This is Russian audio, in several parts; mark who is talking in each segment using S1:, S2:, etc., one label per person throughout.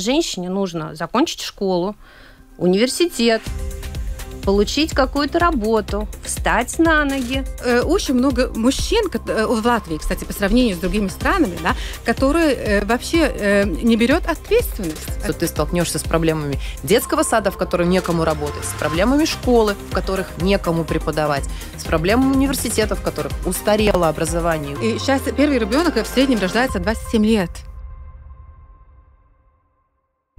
S1: женщине нужно закончить школу, университет, получить какую-то работу, встать на ноги. Э, очень много мужчин э, в
S2: Латвии, кстати, по сравнению с другими странами, да, которые э, вообще не берет ответственность.
S3: Что ты столкнешься с проблемами детского сада, в котором некому работать, с проблемами школы, в которых некому преподавать, с проблемами университета, в которых устарело образование.
S2: И сейчас первый ребенок в среднем рождается 27 лет.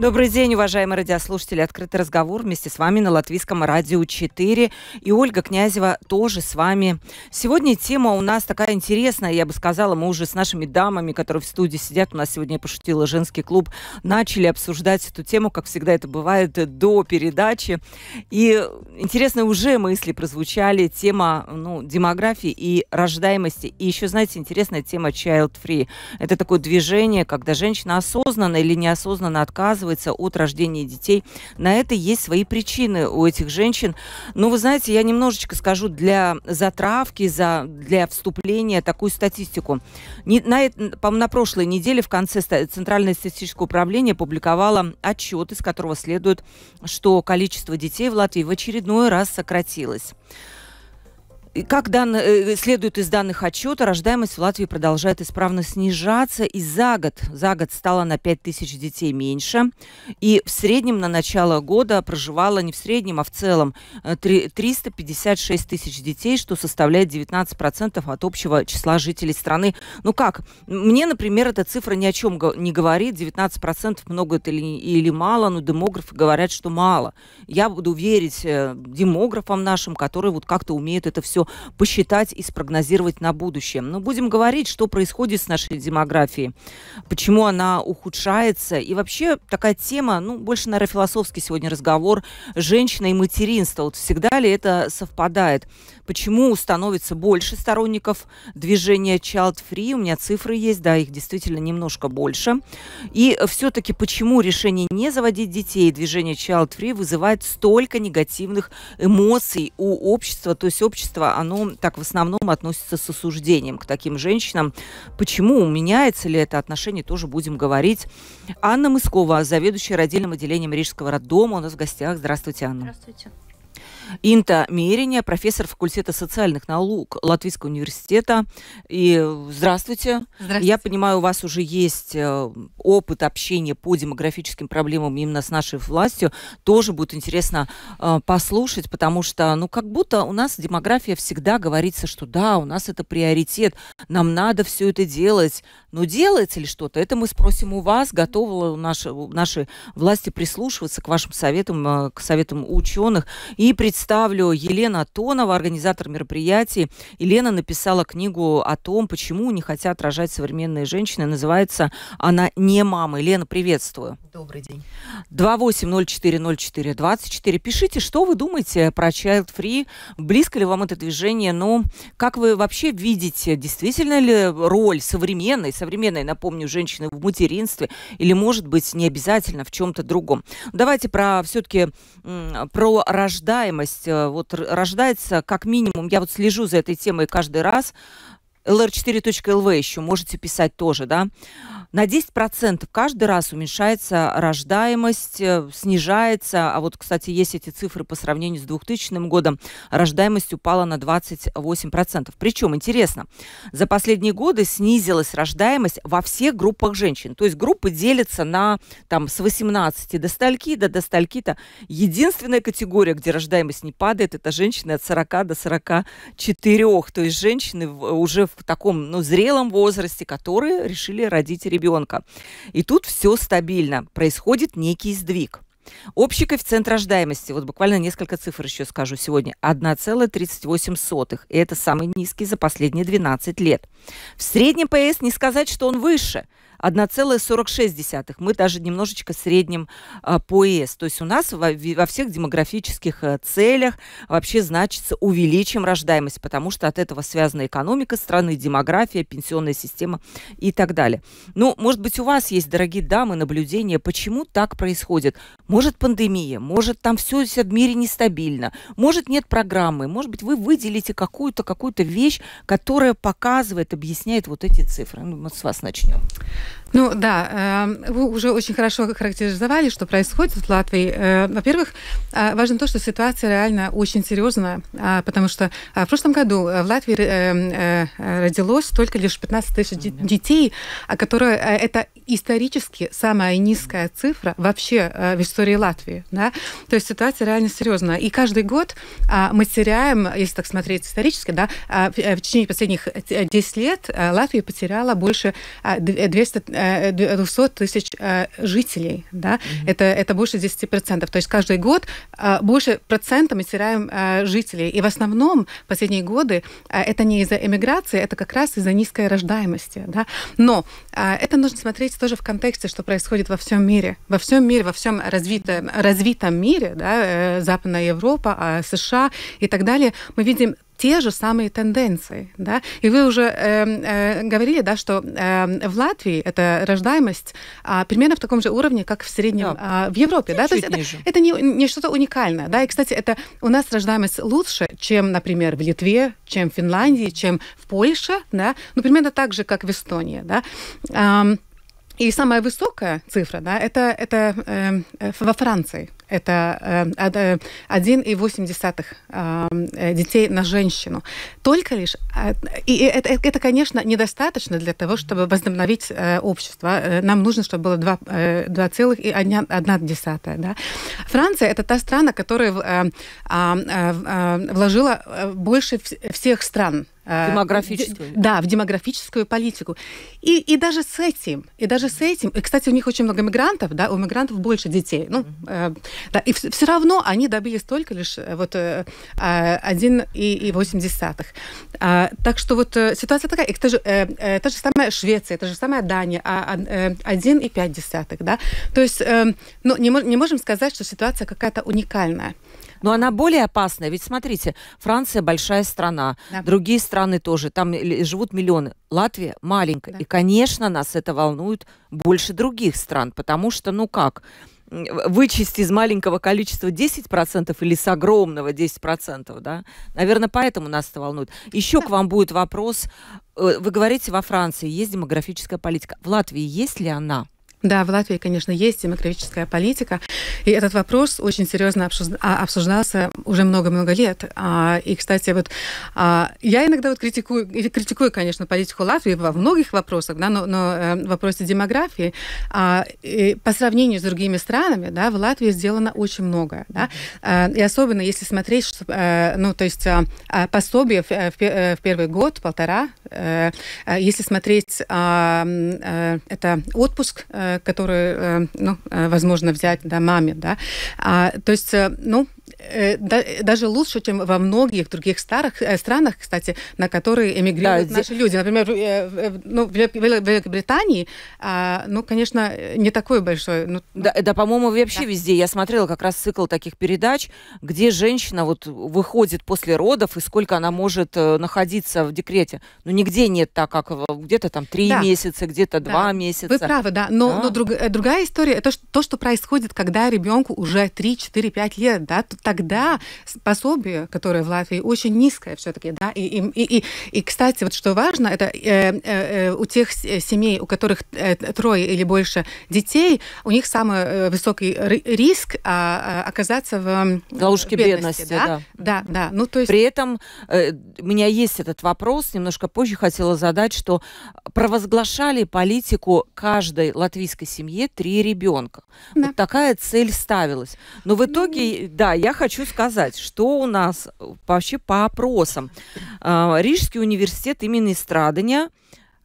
S4: Добрый день, уважаемые радиослушатели. Открытый разговор вместе с вами на Латвийском радио 4. И Ольга Князева тоже с вами. Сегодня тема у нас такая интересная, я бы сказала, мы уже с нашими дамами, которые в студии сидят, у нас сегодня пошутила женский клуб, начали обсуждать эту тему, как всегда это бывает, до передачи. И интересные уже мысли прозвучали, тема ну, демографии и рождаемости. И еще, знаете, интересная тема child free. Это такое движение, когда женщина осознанно или неосознанно отказывается отказывается от рождения детей. На это есть свои причины у этих женщин. Но ну, вы знаете, я немножечко скажу для затравки, за, для вступления такую статистику. Не, на, по, на прошлой неделе в конце Центральное статистическое управление публиковало отчет, из которого следует, что количество детей в Латвии в очередной раз сократилось. Как дан... Э, следует из данных отчета, рождаемость в Латвии продолжает исправно снижаться, и за год, за год стало на 5 тысяч детей меньше. И в среднем на начало года проживало не в среднем, а в целом 356 э, тысяч детей, что составляет 19% от общего числа жителей страны. Ну как? Мне, например, эта цифра ни о чем не говорит. 19% много это или, или мало, но демографы говорят, что мало. Я буду верить э, демографам нашим, которые вот как-то умеют это все полностью посчитать и спрогнозировать на будущее. Но будем говорить, что происходит с нашей демографией, почему она ухудшается. И вообще такая тема, ну, больше, наверное, философский сегодня разговор, женщина и материнство. Вот всегда ли это совпадает? почему становится больше сторонников движения Child Free. У меня цифры есть, да, их действительно немножко больше. И все-таки почему решение не заводить детей движение Child Free вызывает столько негативных эмоций у общества. То есть общество, оно так в основном относится с осуждением к таким женщинам. Почему меняется ли это отношение, тоже будем говорить. Анна Мыскова, заведующая родильным отделением Рижского роддома, у нас в гостях. Здравствуйте, Анна. Здравствуйте. Инта Мериня, профессор факультета социальных наук Латвийского университета. И э, здравствуйте. здравствуйте. Я понимаю, у вас уже есть э, опыт общения по демографическим проблемам именно с нашей властью. Тоже будет интересно э, послушать, потому что, ну, как будто у нас демография всегда говорится, что да, у нас это приоритет, нам надо все это делать. Но делается ли что-то? Это мы спросим у вас, готовы наши, наши власти прислушиваться к вашим советам, к советам ученых и представить представлю. Елена Тонова, организатор мероприятий. Елена написала книгу о том, почему не хотят рожать современные женщины. Называется она «Не мама». Елена, приветствую. Добрый день. 28040424. Пишите, что вы думаете про Child Free. Близко ли вам это движение? Ну, как вы вообще видите, действительно ли роль современной, современной, напомню, женщины в материнстве, или, может быть, не обязательно в чем-то другом? Давайте про все-таки про рождаемость возможность э, вот рождается, как минимум, я вот слежу за этой темой каждый раз, lr4.lv еще можете писать тоже, да, на 10% каждый раз уменьшается рождаемость, э, снижается, а вот, кстати, есть эти цифры по сравнению с 2000 годом, рождаемость упала на 28%. Причем, интересно, за последние годы снизилась рождаемость во всех группах женщин, то есть группы делятся на там с 18 до стальки, да, до стальки-то. Единственная категория, где рождаемость не падает, это женщины от 40 до 44, то есть женщины уже в таком ну, зрелом возрасте, которые решили родить ребенка. И тут все стабильно, происходит некий сдвиг. Общий коэффициент рождаемости, вот буквально несколько цифр еще скажу сегодня, 1,38, и это самый низкий за последние 12 лет. В среднем ПС не сказать, что он выше – 1,46. Мы даже немножечко средним а, по ЕС. То есть у нас во, всех демографических э, целях вообще значится увеличим рождаемость, потому что от этого связана экономика страны, демография, пенсионная система и так далее. Ну, может быть, у вас есть, дорогие дамы, наблюдения, почему так происходит? Может, пандемия, может, там все в мире нестабильно, может, нет программы, может быть, вы выделите какую-то какую-то вещь, которая показывает, объясняет
S2: вот эти цифры. Ну, мы с вас начнем. Ну да, э, вы уже очень хорошо характеризовали, что происходит в Латвии. Э, во-первых, э, важно то, что ситуация реально очень серьезная, потому что в прошлом году в Латвии родилось только лишь 15 тысяч детей, а которые это исторически самая низкая цифра вообще в истории Латвии. Да? То есть ситуация реально серьезная. И каждый год мы теряем, если так смотреть исторически, да, в течение последних 10 лет Латвия потеряла больше 200 200, э, э, тысяч э, жителей. Да? Mm-hmm. Это, это больше 10%. То есть каждый год больше процента мы теряем жителей. И в основном последние годы это не из-за эмиграции, это как раз из-за низкой рождаемости. Да? Но это нужно смотреть тоже в контексте, что происходит во всем мире. Во всем мире, во всем развитом, развитом мире, да, Западная Европа, а, США и так далее, мы видим те же самые тенденции. Да? И вы уже э, э, говорили, да, что э, в Латвии эта рождаемость э, примерно в таком же уровне, как в среднем да. э, в Европе. Да? То есть ниже. это, это не, не что-то уникальное. Да? И, кстати, это у нас рождаемость лучше, чем, например, в Литве, чем в Финляндии, чем в Польше. Да? Ну, примерно так же, как в Эстонии. Да? Э, и самая высокая цифра, да, это, это эм, э, во Франции. Это эм, э, 1,8 эм, э, детей на женщину. Только лишь... Э, и это, это, конечно, недостаточно для того, чтобы возобновить э, общество. Э, нам нужно, чтобы было 2, э, 2,1. Да. Франция – это та страна, которая э, э, э, вложила э, больше всех стран Э, демографическую. Да, в демографическую политику. И, и даже с этим, и даже с этим, и, кстати, у них очень много мигрантов, да, у мигрантов больше детей. Ну, э, да, и все равно они добились только лишь э, вот э, 1,8. А, э, а, так что вот э, ситуация такая. И та же, э, та же самая Швеция, та же самая Дания, а 1,5, а, да. То есть, э, ну, не, не можем сказать, что ситуация какая-то уникальная. Но она более опасная. Ведь
S4: смотрите, Франция большая страна, да. другие страны тоже, там живут миллионы. Латвия маленькая. Да. И, конечно, нас это волнует больше других стран, потому что, ну как, вычесть из маленького количества 10% или с огромного 10%, да? Наверное, поэтому нас это волнует. Еще к вам будет вопрос. Э, вы говорите, во Франции есть демографическая политика. В Латвии есть ли она?
S2: Да, в Латвии, конечно, есть демографическая политика, и этот вопрос очень серьезно а, обсуждался уже много-много лет. А, и, кстати, вот а, я иногда вот критикую, критикую, конечно, политику Латвии во многих вопросах, да, но, но э, в вопросе демографии по сравнению с другими странами, да, в Латвии сделано очень много, да, и особенно если смотреть, э, ну, то есть пособие э, в первый год, полтора, если смотреть это отпуск Э, которые, э, ну, э, возможно, взять да, маме, да. А, то есть, ну, Э, даже лучше, чем во многих других старых э, странах, кстати, на которые эмигрируют да, наши люди. Например, э, ну, в Великобритании, а, ну, конечно, не такой большой. Ну, да, да по-моему, вообще да. везде. Я смотрела как раз цикл таких передач, где женщина вот выходит
S4: после родов и сколько она может находиться в декрете. Ну, нигде нет так, как где-то там три да. месяца, где-то да. два месяца. Вы правы, да. Но, да. но
S2: друг, другая история, это то, что происходит, когда ребенку уже 3, 4, 5 лет, да, тогда пособие, которое в Латвии очень низкое все-таки, да, и, и, и, и, кстати, вот что важно, это э, э, э у тех семей, у которых э, трое или больше детей, у них самый э, высокий риск а, а, оказаться в ловушке бедности, бедности да? да, да,
S4: да. Ну то есть при этом у меня есть этот вопрос, немножко позже хотела задать, что провозглашали политику каждой латвийской семье три ребенка. Да. Вот такая цель ставилась. Но в итоге, ну, да, я хочу сказать, что у нас э, вообще по опросам. А, Рижский университет имени Страдания –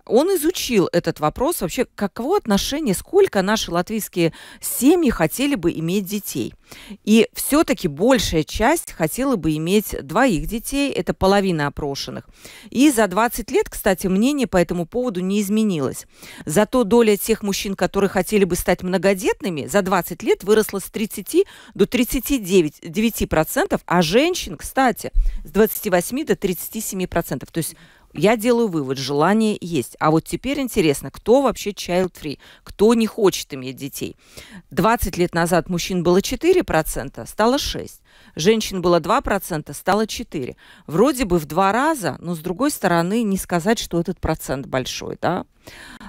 S4: он изучил этот вопрос вообще, каково отношение, сколько наши латвийские семьи хотели бы иметь детей. И все-таки большая часть хотела бы иметь двоих детей, это половина опрошенных. И за 20 лет, кстати, мнение по этому поводу не изменилось. Зато доля тех мужчин, которые хотели бы стать многодетными, за 20 лет выросла с 30 до 39%, 9%, а женщин, кстати, с 28 до 37%. процентов. То есть я делаю вывод, желание есть. А вот теперь интересно, кто вообще child-free, кто не хочет иметь детей. 20 лет назад мужчин было 4%, стало 6%. Женщин было 2%, стало 4%. Вроде бы в два раза, но с другой стороны, не сказать, что этот процент большой, да?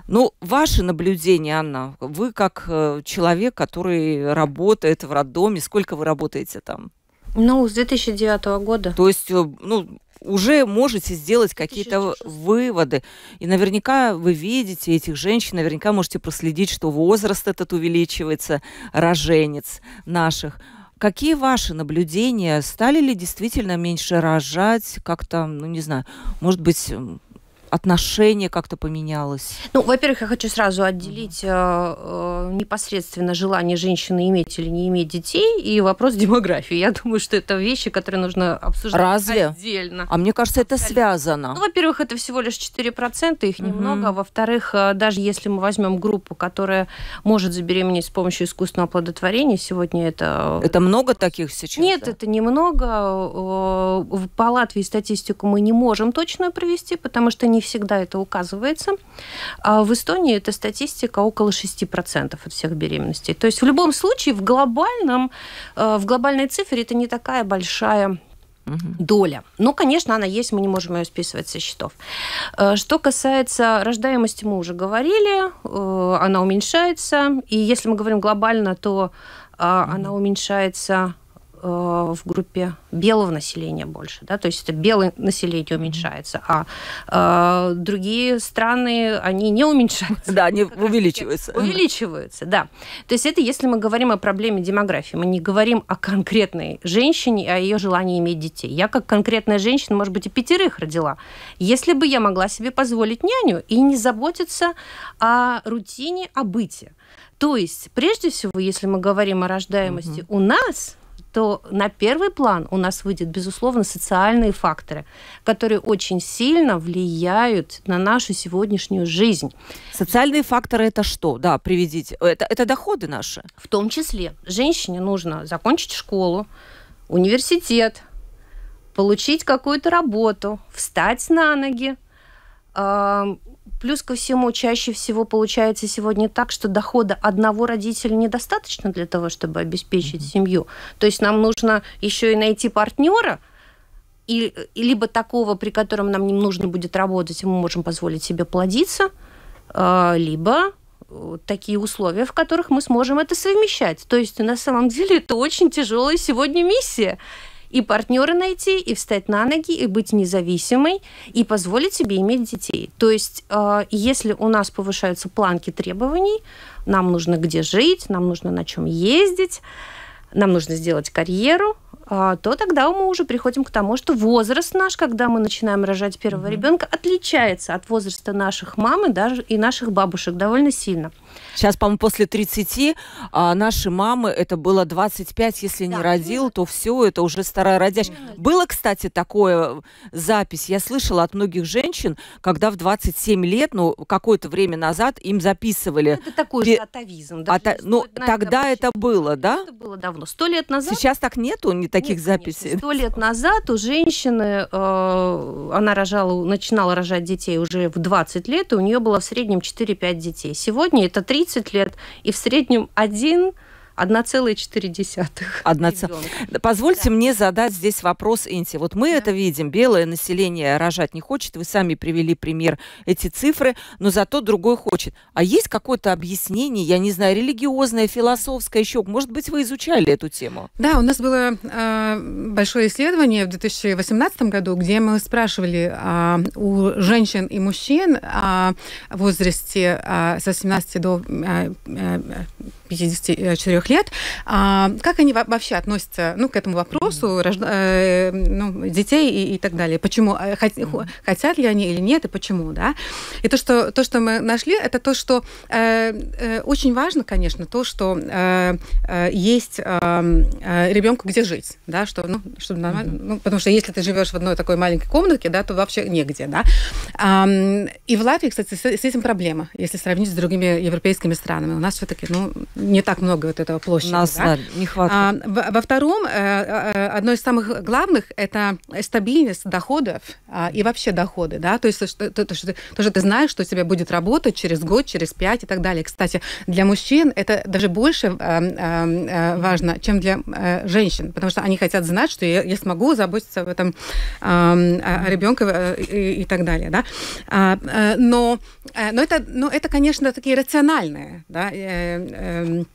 S4: Ну, ваши наблюдения, Анна, вы как э, человек, который работает в роддоме, сколько вы работаете там?
S1: Ну, с 2009 года.
S4: То есть, э, ну, уже можете сделать какие-то выводы. И наверняка вы видите этих женщин, наверняка можете проследить, что возраст этот увеличивается, роженец наших. Какие ваши наблюдения? Стали ли действительно меньше рожать? Как-то, ну не знаю, может быть, отношение как-то поменялось?
S1: Ну, во-первых, я хочу сразу отделить э, э, непосредственно желание женщины иметь или не иметь детей и вопрос демографии. Я думаю, что это вещи, которые нужно обсуждать Разве? отдельно. А мне кажется, это связано. Ну, во-первых, это всего лишь 4%, их угу. немного. Во-вторых, э, даже если мы возьмем группу, которая может забеременеть с помощью искусственного оплодотворения, сегодня это... Э, это много таких сейчас? Нет, да? это немного. Э, по Латвии статистику мы не можем точную провести, потому что не не всегда это указывается. А в Эстонии эта статистика около 6% от всех беременностей. То есть в любом случае в, глобальном, э, в глобальной цифре это не такая большая доля. Но, конечно, она есть, мы не можем ее списывать со счетов. Э, что касается рождаемости, мы уже говорили, э, она уменьшается. И если мы говорим глобально, то она уменьшается Э, в группе белого населения больше, да, то есть это белое население уменьшается, а э, другие страны, они не уменьшаются. Да, они увеличиваются. Увеличиваются, да. То есть это если мы говорим о проблеме демографии, мы не говорим о конкретной женщине, о ее желании иметь детей. Я как конкретная женщина, может быть, и пятерых родила. Если бы я могла себе позволить няню и не заботиться о рутине, о быте. То есть, прежде всего, если мы говорим о рождаемости, угу. у нас что на первый план у нас выйдет, безусловно, социальные факторы, которые очень сильно влияют на нашу сегодняшнюю жизнь. Социальные факторы это что? Да, приведите. Это, это доходы наши. В том числе. Женщине нужно закончить школу, университет, получить какую-то работу, встать на ноги, Плюс ко всему, чаще всего получается сегодня так, что дохода одного родителя недостаточно для того, чтобы обеспечить mm-hmm. семью. То есть нам нужно еще и найти партнера, и, либо такого, при котором нам не нужно будет работать, и мы можем позволить себе плодиться, а, либо э, такие условия, в которых мы сможем это совмещать. То есть на самом деле это очень тяжелая сегодня миссия и партнера найти, и встать на ноги, и быть независимой, и позволить себе иметь детей. То есть, э, если у нас повышаются планки требований, нам нужно где жить, нам нужно на чем ездить, нам нужно сделать карьеру, а, то тогда мы уже приходим к тому, что возраст наш, когда мы начинаем рожать первого mm-hmm. ребенка, отличается от возраста наших мам и, даже, и наших бабушек довольно сильно. Сейчас, по-моему, после 30 а, наши
S4: мамы, это было 25, если да, не родил, то все, это уже старая родящая. Mm-hmm. Было, кстати, такое э, запись, я слышала от многих женщин, когда в 27 лет, ну, какое-то время назад им записывали... Это такой же
S1: атовизм. Да, Ата...
S4: Ну, тогда это
S1: было, да? Это было давно, сто лет назад. Сейчас так нету? не таких Нет, записей. Сто лет назад у женщины, э, она рожала, начинала рожать детей уже в 20 лет, и у нее было в среднем 4-5 детей. Сегодня это 30 лет, и в среднем один 1,4. Одно... Позвольте да. мне задать здесь вопрос, Инти.
S4: Вот мы да. это видим, белое население рожать не хочет, вы сами привели пример эти цифры, но зато другой хочет. А есть какое-то объяснение, я не знаю, религиозное, философское еще? Может быть, вы изучали эту тему?
S2: Да, у нас было э, большое исследование в 2018 году, где мы спрашивали э, у женщин и мужчин э, в возрасте э, со 17 до э, 54 лет. А как они вообще относятся ну, к этому вопросу рожда... э, ну, детей и, и так далее? Почему э, хот... хотят ли они или нет, и почему, да? И то, что, то, что мы нашли, это то, что э, э, очень важно, конечно, то, что э, э, есть э, э, ребенку где жить, да, что, ну, чтобы нормально, ну, потому что если ты живешь в одной такой маленькой комнатке, да, то вообще негде, да. Э, и в Латвии, кстати, с, с этим проблема, если сравнить с другими европейскими странами. У нас все-таки, ну, не так много вот этого площади. Нас да? не хватает. А, во, во втором, э, э, одно из самых главных – это стабильность доходов э, и вообще доходы. Да? То есть то, то, что, то, что ты знаешь, что у тебя будет работать через год, через пять и так далее. Кстати, для мужчин это даже больше э, э, важно, чем для э, женщин, потому что они хотят знать, что я, я смогу заботиться об этом эм, э, о ребенке и, и так далее. Да? А, э, но, но, это, но это, конечно, такие рациональные да, э, э, Um,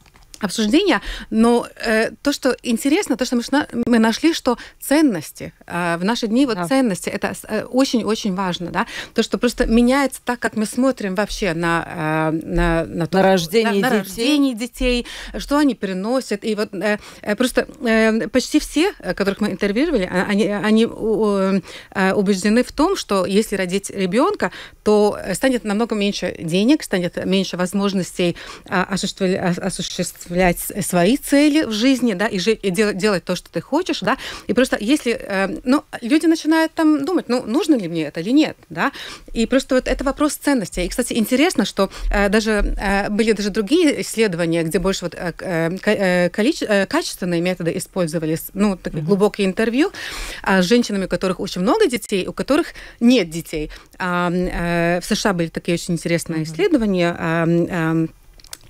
S2: обсуждения, но э, то, что интересно, то, что мы, мы нашли, что ценности э, в наши дни, вот да. ценности, это э, очень-очень важно, да, то, что просто меняется так, как мы смотрим вообще на, э, на, на, то, на, рождение, на, детей. на рождение детей, что они переносят, и вот э, э, просто э, почти все, э, которых мы интервьюировали, а, они, они э, убеждены в том, что если родить ребенка, то станет намного меньше денег, станет меньше возможностей э, осуществлять осуществлять свои цели в жизни, да, и, жить, и делать, делать то, что ты хочешь, да, и просто если, э, ну, люди начинают там думать, ну, нужно ли мне это или нет, да, и просто вот это вопрос ценности. И, кстати, интересно, что э, даже э, были даже другие исследования, где больше вот э, э, э количе, э, качественные методы использовались, ну, такие mm-hmm. глубокие интервью э, с женщинами, у которых очень много детей, у которых нет детей. Э, э, в США были такие очень интересные mm-hmm. исследования, э, э,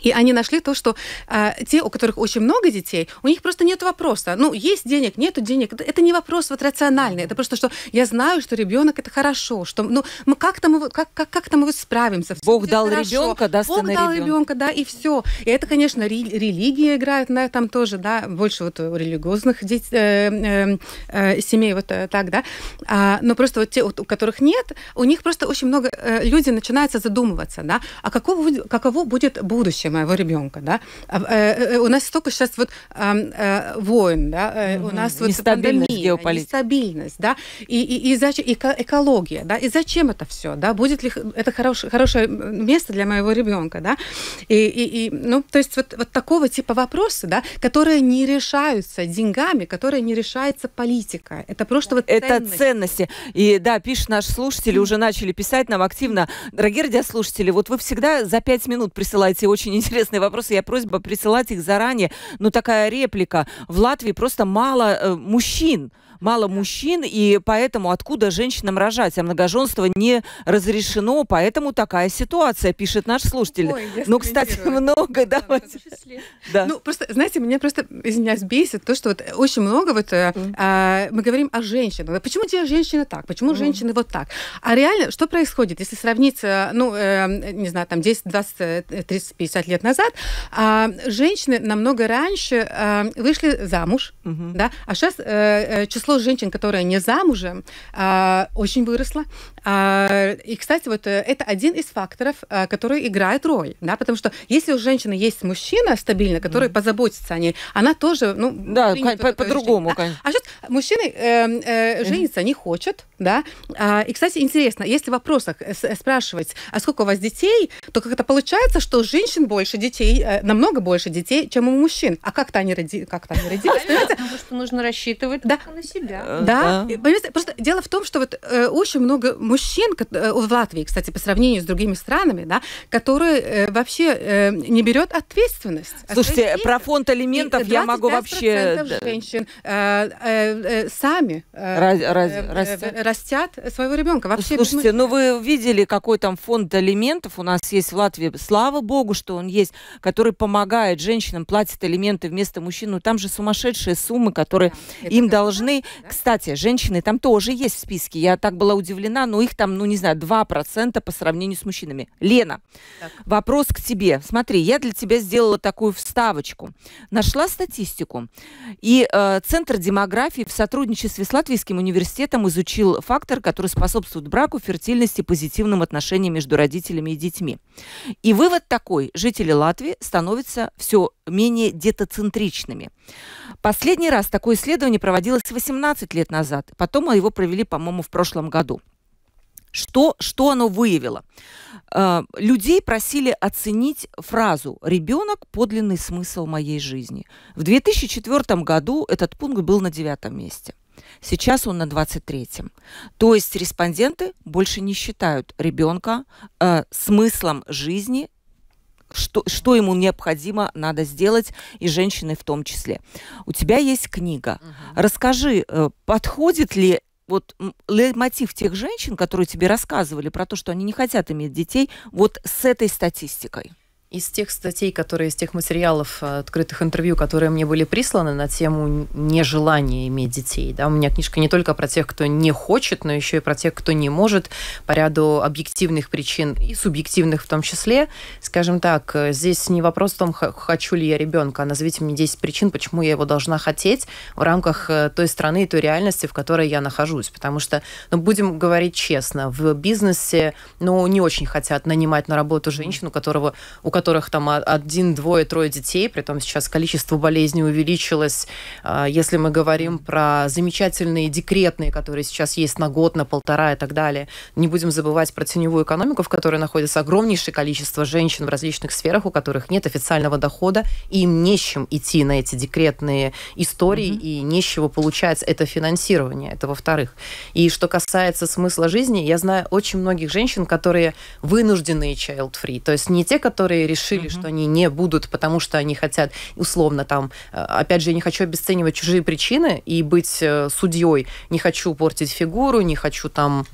S2: и они нашли то, что э, те, у которых очень много детей, у них просто нет вопроса. Ну, есть денег, нету денег. Это не вопрос вот рациональный. Это просто, что я знаю, что ребенок это хорошо, что ну мы как-то мы как как как-то мы справимся. Бог дал хорошо. ребенка, даст Бог дал ребенка, да, и все. И это, конечно, ре- религия играет на этом тоже, да, больше вот религиозных деть, э, э, э, семей вот э, так, да. А, но просто вот те, вот, у которых нет, у них просто очень много э, люди начинаются задумываться, да, а какого каково будет будущее? моего ребенка, да. А, э, э, у нас столько сейчас вот э, войн, да, у нас вот пандемия, нестабильность, да, и, и, и, зачем, и экология, да, и зачем это все, да, будет ли это хорош, хорошее место для моего ребенка, да, и, и, и, ну, то есть вот, вот такого типа вопросы, да, которые не решаются деньгами, которые не решается политика. Это просто вот Это
S4: ценность. ценности. И да, пишет наш слушатель, уже начали писать нам активно. Дорогие радиослушатели, вот вы всегда за пять минут присылаете очень интересные вопросы. Я просьба присылать их заранее. Но такая реплика. В Латвии просто мало э, мужчин мало мужчин, и поэтому откуда женщинам рожать? А многоженство не разрешено, поэтому такая
S2: ситуация, пишет наш слушатель. Ой, ну, кстати, много, да. да. Ну, просто, знаете, меня просто, извиняюсь, бесит то, что вот очень много вот mm. а, мы говорим о женщинах. Почему делают женщины так? Почему mm. женщины вот так? А реально, что происходит, если сравнить, э, ну, э, не знаю, там 10, 20, 30, 50 лет назад, а, женщины намного раньше а, вышли замуж, mm-hmm. да, а сейчас э, число число женщин, которые не замужем, э, очень выросло. Э, и, кстати, вот э, это один из факторов, э, который играет роль, да, потому что если у женщины есть мужчина стабильно, который mm. позаботится о ней, она тоже, ну, да, по-другому, по по конечно. Да. А сейчас мужчины эм, э, э, жениться mm. не хочет, да. А, и, кстати, интересно, если в вопросах э, спрашивать, а сколько у вас детей, то как-то получается, что у женщин больше детей, э, намного больше детей, чем у мужчин. А как-то они, роди... как они родились,
S1: Потому что нужно рассчитывать на себя себя. Э, да. да. Понимаете,
S2: просто дело в том, что вот э, очень много мужчин э, в Латвии, кстати, по сравнению с другими странами, да, которые э, вообще э, не берет ответственность. А Слушайте, про фонд алиментов я могу вообще... женщин э, э, э, сами э, раз, э, раз, э, растят. своего ребенка. Вообще, ну, Слушайте, ну вы видели, какой там фонд алиментов
S4: у нас есть в Латвии. Слава богу, что он есть, который помогает женщинам, платит алименты вместо мужчин. Но ну, там же сумасшедшие суммы, которые да, им должны. Кстати, женщины там тоже есть в списке. Я так была удивлена, но их там, ну не знаю, 2% по сравнению с мужчинами. Лена, так. вопрос к тебе. Смотри, я для тебя сделала такую вставочку. Нашла статистику. И э, Центр демографии в сотрудничестве с Латвийским университетом изучил фактор, который способствует браку, фертильности, позитивным отношениям между родителями и детьми. И вывод такой. Жители Латвии становятся все менее детоцентричными. Последний раз такое исследование проводилось 18 лет назад. Потом его провели, по-моему, в прошлом году. Что, что оно выявило? Э, людей просили оценить фразу «ребенок – подлинный смысл моей жизни». В 2004 году этот пункт был на девятом месте. Сейчас он на 23-м. То есть респонденты больше не считают ребенка э, смыслом жизни что, что ему необходимо надо сделать, и женщины в том числе. У тебя есть книга. Угу. Расскажи, э, подходит ли вот мотив тех женщин, которые тебе рассказывали про то, что они не хотят иметь детей, вот с этой статистикой? Из тех статей, которые, из тех материалов, э, открытых интервью,
S3: которые мне были присланы на тему нежелания иметь детей, да, у меня книжка не только про тех, кто не хочет, но еще и про тех, кто не может, по ряду объективных причин и субъективных в том числе. Скажем так, э, здесь не вопрос в том, хочу ли я ребенка, а назовите мне 10 причин, почему я его должна хотеть в рамках э, той страны и той реальности, в которой я нахожусь. Потому что, ну, будем говорить честно, в бизнесе, ну, не очень хотят нанимать на работу женщину, которого, у которой которых там один, двое, трое детей, при том сейчас количество болезней увеличилось. А, если мы говорим про замечательные декретные, которые сейчас есть на год, на полтора и так далее, не будем забывать про теневую экономику, в которой находится огромнейшее количество женщин в различных сферах, у которых нет официального дохода, и им не с чем идти на эти декретные истории, mm-hmm. и не с чего получается это финансирование, это во-вторых. И что касается смысла жизни, я знаю очень многих женщин, которые вынужденные child-free, то есть не те, которые решили, угу. что они не будут, потому что они хотят, условно, там, э, опять же, я не хочу обесценивать чужие причины и быть э, судьей, не хочу портить фигуру, не хочу там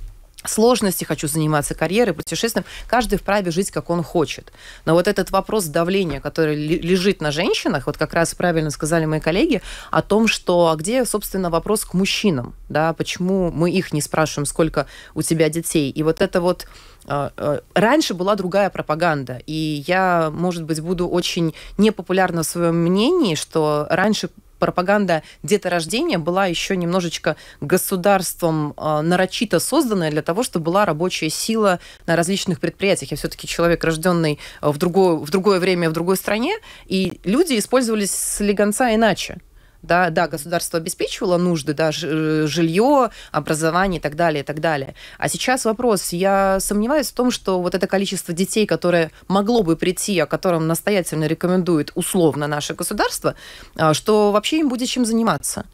S3: сложности, хочу заниматься карьерой, путешествием. Каждый вправе жить, как он хочет. Но вот этот вопрос давления, который лежит на женщинах, вот как раз правильно сказали мои коллеги, о том, что а где, собственно, вопрос к мужчинам, да, почему мы их не спрашиваем, сколько у тебя детей. И вот это вот а, а, раньше была другая пропаганда, и я, может быть, буду очень непопулярна в своем мнении, что раньше пропаганда деторождения была еще немножечко государством э, нарочито созданная для того, чтобы была рабочая сила на различных предприятиях. Я все-таки человек, рожденный в другое, в другое время, в другой стране, и люди использовались с слегонца иначе да, да, государство обеспечивало нужды, да, э, жилье, образование и так далее, и так далее. А сейчас вопрос, я сомневаюсь в том, что вот это количество детей, которое могло бы прийти, о а котором настоятельно рекомендует условно наше государство, а, что вообще им будет чем заниматься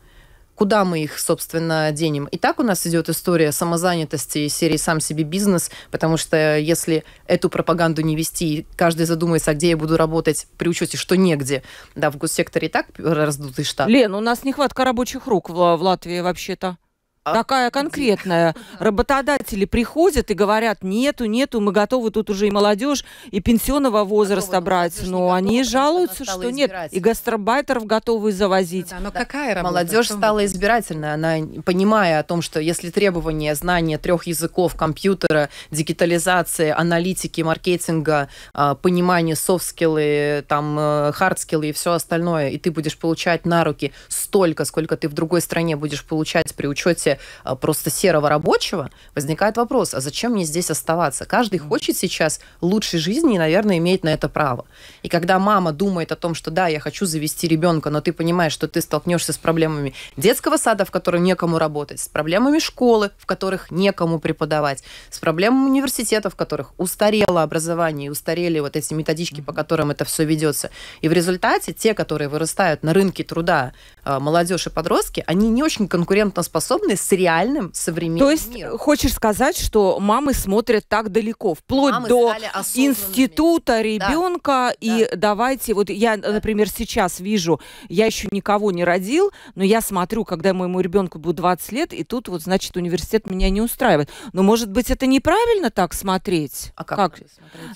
S3: куда мы их, собственно, денем. И так у нас идет история самозанятости из серии «Сам себе бизнес», потому что если эту пропаганду не вести, каждый задумается, а где я буду работать при учете, что негде. Да, в госсекторе и так раздутый штат.
S4: Лен, у нас нехватка рабочих рук в, в Латвии вообще-то. А? такая конкретная. Работодатели приходят и говорят, нету, нету, мы готовы тут уже и молодежь, и пенсионного возраста готовы, брать, но они готовы, жалуются, что, нет, и гастробайтеров готовы завозить. Да, но какая работа? Молодежь
S3: стала избирательной, она, понимая о том, что если требования знания трех языков, компьютера, дигитализации, аналитики, маркетинга, а, понимание софт-скиллы, там, хард-скиллы э, и все остальное, и ты будешь получать на руки столько, сколько ты в другой стране будешь получать при учете а, просто серого рабочего, возникает вопрос, а зачем мне здесь оставаться? Каждый хочет сейчас лучшей жизни и, наверное, имеет на это право. И когда мама думает о том, что да, я хочу завести ребенка, но ты понимаешь, что ты столкнешься с проблемами детского сада, в котором некому работать, с проблемами школы, в которых некому преподавать, с проблемами университета, в которых устарело образование, устарели вот эти методички, по которым это все ведется. И в результате те, которые вырастают на рынке труда а, молодежь и подростки, они не очень конкурентоспособны с реальным
S4: современным То есть миром. хочешь сказать, что мамы смотрят так далеко, вплоть мамы до института ребенка, да. и да. давайте, вот я, да. например, сейчас вижу, я еще никого не родил, но я смотрю, когда моему ребенку будет 20 лет, и тут вот, значит, университет меня не устраивает. Но, может быть, это неправильно так смотреть? А как? как?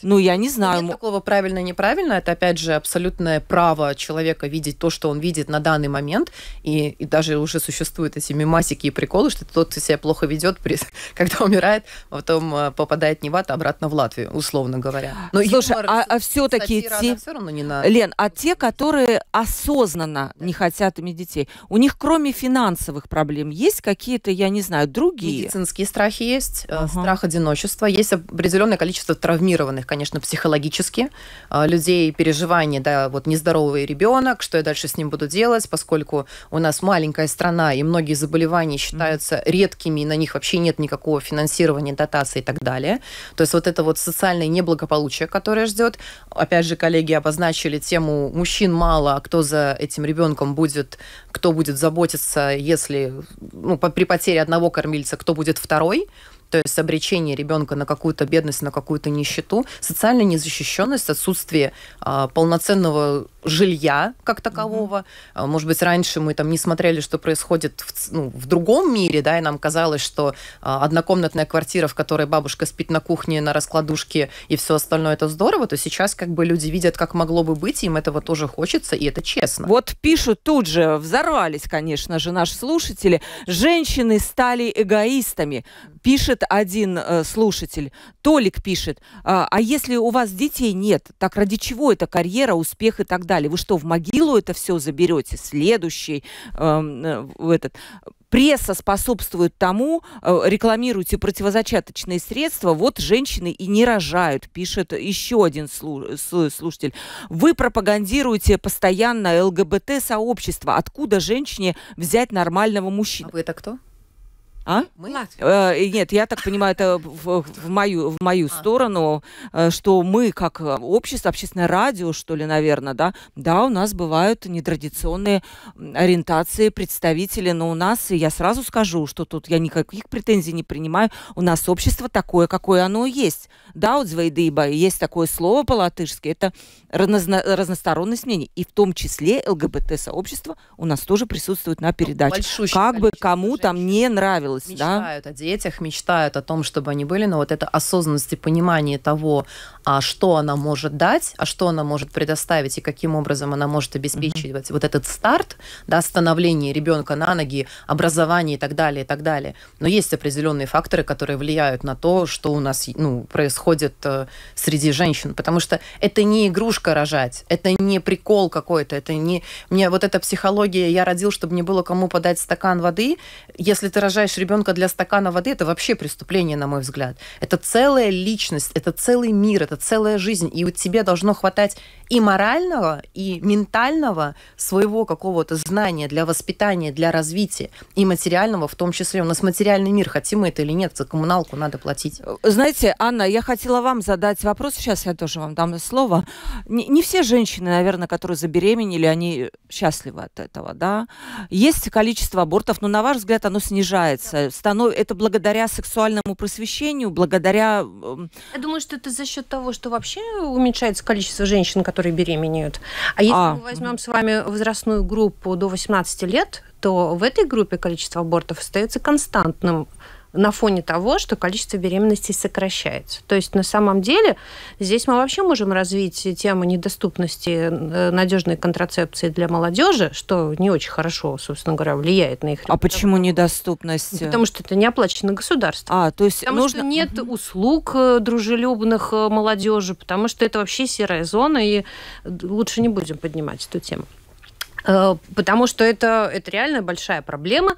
S4: Ну, я не знаю. Нет такого правильно-неправильно, это, опять же, абсолютное право человека видеть то,
S3: что он видит на данный момент, и, и даже уже существуют эти мемасики и приколы, приколу, что тот, кто себя плохо ведет, при... когда умирает, а потом э, попадает не в ад, а обратно в Латвию, условно говоря. Но Слушай,
S4: юмор, а, а все-таки те... все равно не на... Лен, а те, которые осознанно да. не хотят иметь детей, у них кроме финансовых проблем есть какие-то, я не знаю, другие? Медицинские страхи есть, uh э, -huh. страх одиночества, есть определенное количество травмированных,
S3: конечно, психологически э, людей, переживания, да, вот нездоровый ребенок, что я дальше с ним буду делать, поскольку у нас маленькая страна, и многие заболевания считаются считаются редкими, и на них вообще нет никакого финансирования, дотации и так далее. То есть вот это вот социальное неблагополучие, которое ждет. Опять же, коллеги обозначили тему «мужчин мало, а кто за этим ребенком будет, кто будет заботиться, если ну, при потере одного кормильца, кто будет второй?» то есть обречение ребенка на какую-то бедность, на какую-то нищету, социальная незащищенность, отсутствие а, полноценного жилья
S1: как такового.
S3: Mm-hmm. Может быть, раньше мы там не смотрели, что происходит в, ну, в другом мире, да, и нам казалось, что а, однокомнатная квартира, в которой бабушка спит на кухне, на раскладушке и все остальное, это здорово, то сейчас как бы люди видят, как могло бы быть, им этого тоже хочется, и это честно. Вот
S4: пишут тут же, взорвались, конечно же, наши слушатели, женщины стали эгоистами, пишет один э, слушатель. Толик пишет, а, а если у вас детей нет, так ради чего эта карьера, успех и так далее? далее. Вы что, в могилу это все заберете? Следующий эм, э, этот пресса способствует тому, э, рекламируйте противозачаточные средства, вот женщины и не рожают, пишет еще один слушатель. Вы пропагандируете постоянно ЛГБТ-сообщество. Откуда женщине взять нормального мужчину? А вы это кто? А? Мы? Э, э, нет, я так понимаю, это в, в мою, в мою а. сторону, э, что мы, как э, общество, общественное радио, что ли, наверное, да, да, у нас бывают нетрадиционные ориентации представители, но у нас, и я сразу скажу, что тут я никаких претензий не принимаю, у нас общество такое, какое оно есть. Да, Удзвейдыба, есть такое слово по-латышски, это разно, разносторонность мнений, и в том числе ЛГБТ-сообщество у нас тоже присутствует на передаче. Большущее как бы кому женщин. там не нравилось случилось.
S3: Мечтают да? о детях, мечтают о том, чтобы они были, но вот это осознанность и понимание того, а что она может дать, а что она может предоставить и каким образом она может обеспечивать mm-hmm. вот этот старт, да, становление ребенка на ноги, образование и так далее, и так далее. Но есть определенные факторы, которые влияют на то, что у нас ну, происходит э, среди женщин, потому что это не игрушка рожать, это не прикол какой-то, это не... Мне вот эта психология, я родил, чтобы не было кому подать стакан воды, если ты рожаешь ребенка, ребенка для стакана воды, это вообще преступление, на мой взгляд. Это целая личность, это целый мир, это целая жизнь. И у тебя должно хватать и морального, и ментального своего какого-то знания для воспитания, для развития, и материального в том числе. У нас материальный мир, хотим мы это или нет, за коммуналку надо платить. Э,
S4: знаете, Анна, я хотела вам задать вопрос, сейчас я тоже вам дам слово. Не, не все женщины, наверное, которые забеременели, они счастливы от этого, да? Есть количество абортов, но, на ваш взгляд, оно снижается меняется. Э, Станов...
S1: Это благодаря сексуальному просвещению, благодаря... Эм, Я думаю, что это за счет того, что вообще уменьшается количество женщин, которые беременеют. А если а. мы возьмем с вами возрастную группу до 18 лет, то в этой группе количество абортов остается константным на фоне того, что количество беременностей сокращается. То есть на самом деле здесь мы вообще можем развить тему недоступности э, надежной контрацепции для молодежи, что не очень хорошо, собственно говоря, влияет на их. А почему недоступность? Потому что это не оплачено государством. А, то есть потому нужно... что нет угу. услуг э, дружелюбных э, молодежи, потому что это вообще серая зона, и лучше не будем поднимать эту тему. Потому что это, это реально большая проблема.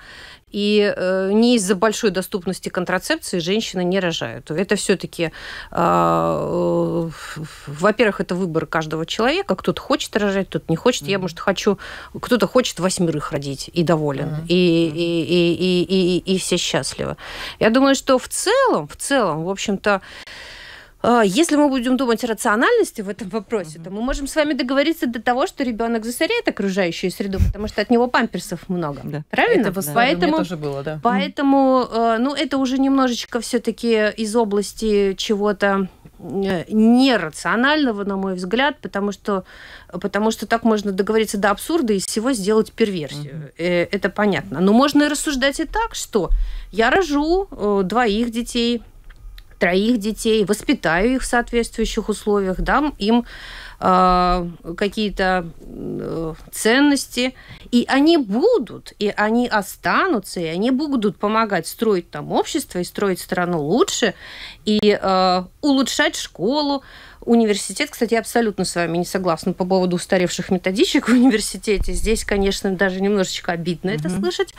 S1: И э, не из-за большой доступности контрацепции женщины не рожают. Это все-таки, а, э, во-первых, это выбор каждого человека. Кто-то хочет рожать, кто-то не хочет. Я, может, хочу... Кто-то хочет восьмерых родить и доволен. Mm-hmm. И, и, и, и, и, и все счастливы. Я думаю, что в целом, в целом, в общем-то, а, если мы будем думать о рациональности в этом вопросе, mm-hmm. то мы можем с вами договориться до того, что ребенок засоряет окружающую среду, потому что от него памперсов много. Да. Правильно? Это да, поэтому, тоже было, да. Поэтому, э, ну, это уже немножечко все-таки из области чего-то э, нерационального, на мой взгляд, потому что, потому что так можно договориться до абсурда и всего сделать перверсию. Mm-hmm. Это понятно. Но можно и рассуждать и так, что я рожу двоих детей, троих детей, воспитаю их в соответствующих условиях, дам им э, какие-то э, ценности, и они будут, и они останутся, и они будут помогать строить там общество и строить страну лучше, и э, улучшать школу, Университет, кстати, я абсолютно с вами не согласна по поводу устаревших методичек в университете. Здесь, конечно, даже немножечко обидно mm это слышать.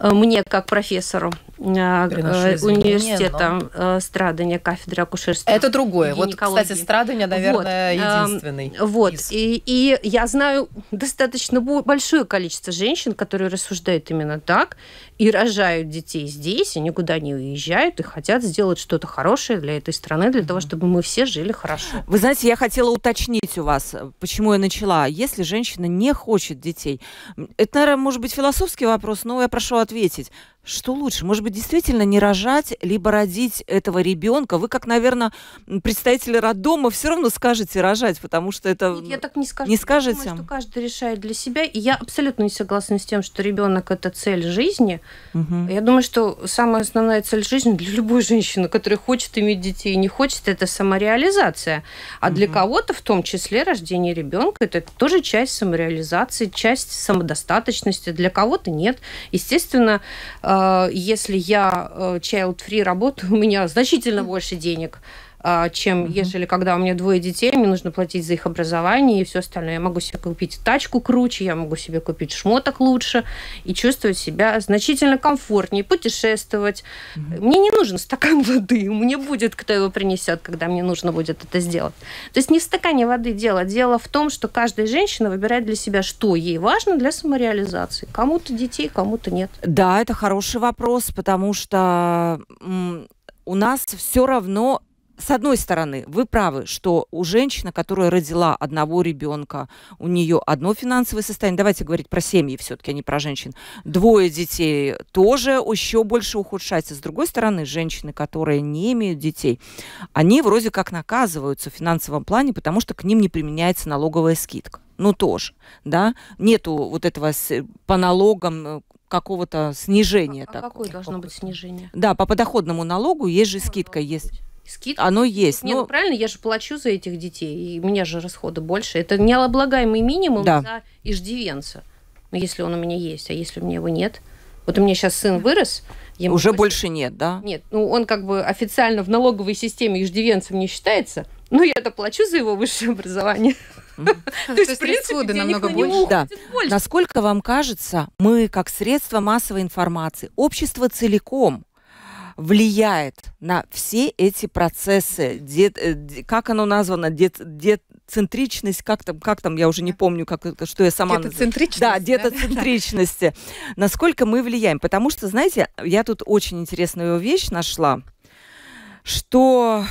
S1: Э, мне, как профессору э, Приношу э, университета но... страдания кафедры акушерства. Это другое. Вот, кстати, страдания, наверное, вот. Эм, единственный. Вот. Из... И, и я знаю достаточно большое количество женщин, которые рассуждают именно так и рожают детей здесь, и никуда не уезжают, и хотят сделать что-то хорошее для этой страны, для того, чтобы мы все жили хорошо.
S4: Вы знаете, я хотела уточнить у вас, э, почему я начала. Если женщина не хочет детей, это, наверное, может быть философский вопрос, но я прошу ответить. Что лучше? Может быть, действительно не рожать, либо родить этого ребенка? Вы, как, наверное, представители роддома, все равно скажете рожать, потому что это... Нет, я
S1: так не скажу. Не скажете? Я думаю, что каждый решает для себя. И я абсолютно не согласна с тем, что ребенок это цель жизни. Угу. Я думаю, что самая основная цель жизни для любой женщины, которая хочет иметь детей и не хочет, это самореализация. А угу. для кого-то, в том числе, рождение ребенка, это тоже часть самореализации, часть самодостаточности. Для кого-то нет. Естественно, э, а, если я child-free э, работаю, у меня значительно больше денег, а, чем mm-hmm. ежели когда у меня двое детей, мне нужно платить за их образование и все остальное. Я могу себе купить тачку круче, я могу себе купить шмоток лучше и чувствовать себя значительно комфортнее, путешествовать. Mm-hmm. Мне не нужен стакан воды, мне будет, кто его принесет, когда мне нужно будет это сделать. То есть не в стакане воды дело. Дело в том, что каждая женщина выбирает для себя, что ей важно для самореализации. Кому-то детей, кому-то нет. Да, это хороший вопрос, потому что
S4: у нас все равно с одной стороны, вы правы, что у женщины, которая родила одного ребенка, у нее одно финансовое состояние, давайте говорить про семьи все-таки, а не про женщин, двое детей тоже еще больше ухудшается. С другой стороны, женщины, которые не имеют детей, они вроде как наказываются в финансовом плане, потому что к ним не применяется налоговая скидка. Ну тоже, да, нету вот этого по налогам э, какого-то снижения. А, а какое
S1: должно быть снижение?
S4: Да, по подоходному налогу есть же скидка, есть скидки. Оно есть. Нет, ну, но...
S1: правильно, я же плачу за этих детей, и у меня же расходы больше. Это необлагаемый минимум да. за иждивенца, ну, если он у меня есть, а если у меня его нет. Вот у меня сейчас сын вырос. Ему Уже 8... больше нет, да? Нет, ну он как бы официально в налоговой системе иждивенцем не считается, но я-то плачу за его высшее образование. То есть, в принципе, намного больше. Да. Насколько
S4: вам кажется, мы, как средство массовой информации, общество целиком влияет на все эти процессы. Дет, э, как оно названо? Дет, дет, центричность, как там, как там, я уже не помню, как, э, что я сама... Детоцентричность. Да, детоцентричности, Да? Насколько мы влияем. Потому что, знаете, я тут очень интересную вещь нашла, что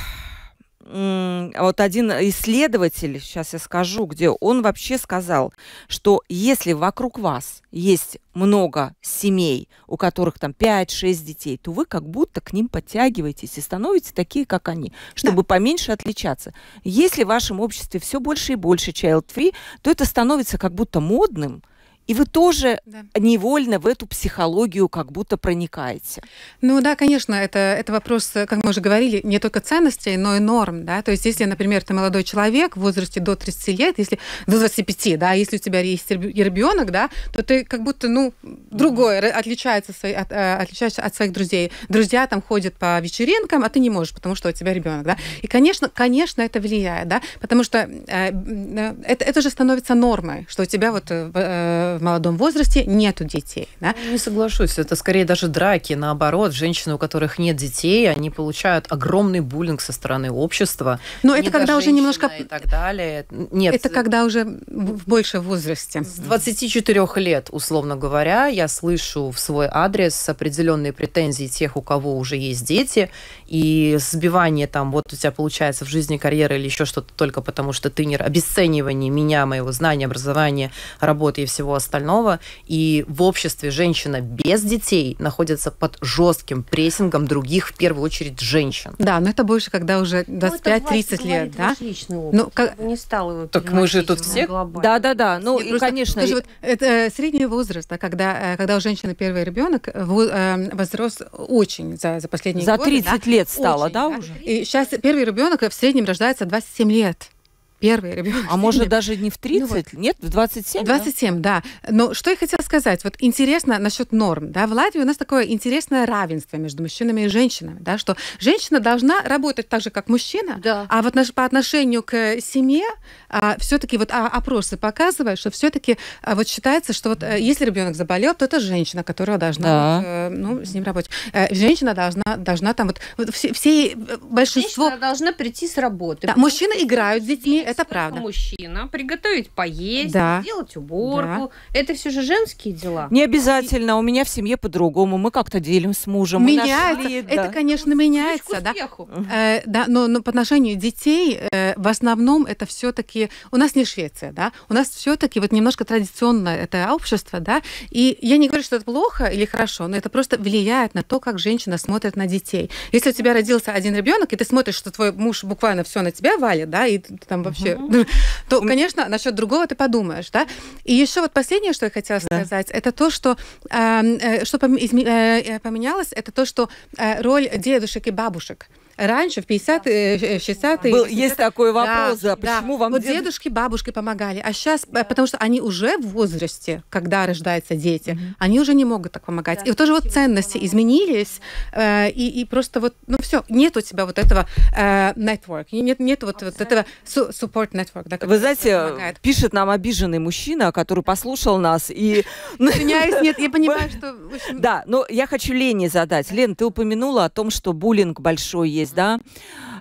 S4: а вот один исследователь, сейчас я скажу, где он вообще сказал, что если вокруг вас есть много семей, у которых там 5-6 детей, то вы как будто к ним подтягиваетесь и становитесь такие, как они, чтобы да. поменьше отличаться. Если в вашем обществе все больше и больше child-free, то это становится как будто модным, и вы
S2: тоже да. невольно в эту психологию как будто проникаете. Ну да, конечно, это, это вопрос, э, как мы уже говорили, не только ценностей, но и норм. Да? То есть если, например, ты молодой человек в возрасте до 30 лет, если до 25, да, если у тебя есть ребенок, да, то ты как будто, ну, другой, отличается свои, от, э, отличается от своих друзей. Друзья там ходят по вечеринкам, а ты не можешь, потому что у тебя ребенок, да. И, конечно, конечно, это влияет, да, потому что э, э, это, это же становится нормой, что у тебя вот э, в молодом возрасте нету детей.
S3: Да? Ну, не соглашусь, это скорее даже драки. Наоборот, женщины, у которых нет детей, они получают огромный буллинг со стороны общества.
S2: Но это когда уже немножко...
S3: И так далее. Нет. Это когда уже в большем возрасте. С 24 лет, условно говоря, я слышу в свой адрес определенные претензии тех, у кого уже есть дети, и сбивание там, вот у тебя получается в жизни карьера или еще что-то только потому, что ты не обесценивание меня, моего знания, образования, работы и всего остального остального. И в обществе женщина без детей находится под жестким прессингом других, в первую очередь, женщин.
S2: Да, но это больше, когда уже 25-30 ну, лет, да? личный Ну, как...
S1: Не стал его
S3: так мы же тут все...
S2: Да-да-да, ну Нет, и, просто, конечно... Же, вот, это э, средний возраст, да, когда, э, когда у женщины первый ребенок эм, возрос очень за, за последние за годы. За 30 да? лет стало, очень, да, уже? И сейчас первый ребенок в среднем рождается 27 лет. Первый ребенок. А может даже не в 30, ну, нет, в 27? 27, да? да. Но что я хотела сказать, вот интересно насчет норм, да, в Латвии у нас такое интересное равенство между мужчинами и женщинами, да, что женщина должна работать так же, как мужчина, да. а вот по отношению к э, семье а, все-таки вот а, опросы показывают, что все-таки а, вот считается, что вот э, если ребенок заболел, то это женщина, которая должна да. э, ну, с ним работать. Э, женщина должна, должна там вот, вот все, все э, большинство... Женщина должна прийти с работы. Да, мужчины играют
S1: с детьми, это правда. мужчина, приготовить поесть, да. сделать уборку. Да. Это все же женские дела. Не
S4: обязательно. И... У меня в семье по-другому. Мы как-то делим с мужем. Меняется. Нашли, это, да.
S2: конечно, меняется. Да? Э, да, но, но по отношению детей э, в основном это все-таки... У нас не Швеция, да? У нас все-таки вот немножко традиционное это общество, да? И я не говорю, что это плохо или хорошо, но это просто влияет на то, как женщина смотрит на детей. Если у тебя родился один ребенок, и ты смотришь, что твой муж буквально все на тебя валит, да, и ты там вообще вообще, то, конечно, насчет другого ты подумаешь, да. И еще вот последнее, что я хотела сказать, это то, что а, э, что э, э, поменялось, это то, что роль дедушек и бабушек Раньше, в 50 э, э, в 60 Был, Есть такой вопрос, да, да почему да. вам... Вот дедушки, бабушки помогали, а сейчас, да. Э, потому что они уже в возрасте, когда рождаются дети, mm-hmm. они уже не могут так помогать. Да, и тоже вот ценности изменились, э, и, и просто вот, ну все, нет у тебя вот этого э, network, нет, нет вот, вот этого support network. Да, Вы знаете, помогает. пишет нам обиженный мужчина, который послушал нас и...
S4: Извиняюсь, нет, я понимаю, что... Да, но я хочу Лене задать. Лен, ты упомянула о том, что буллинг большой есть есть, да.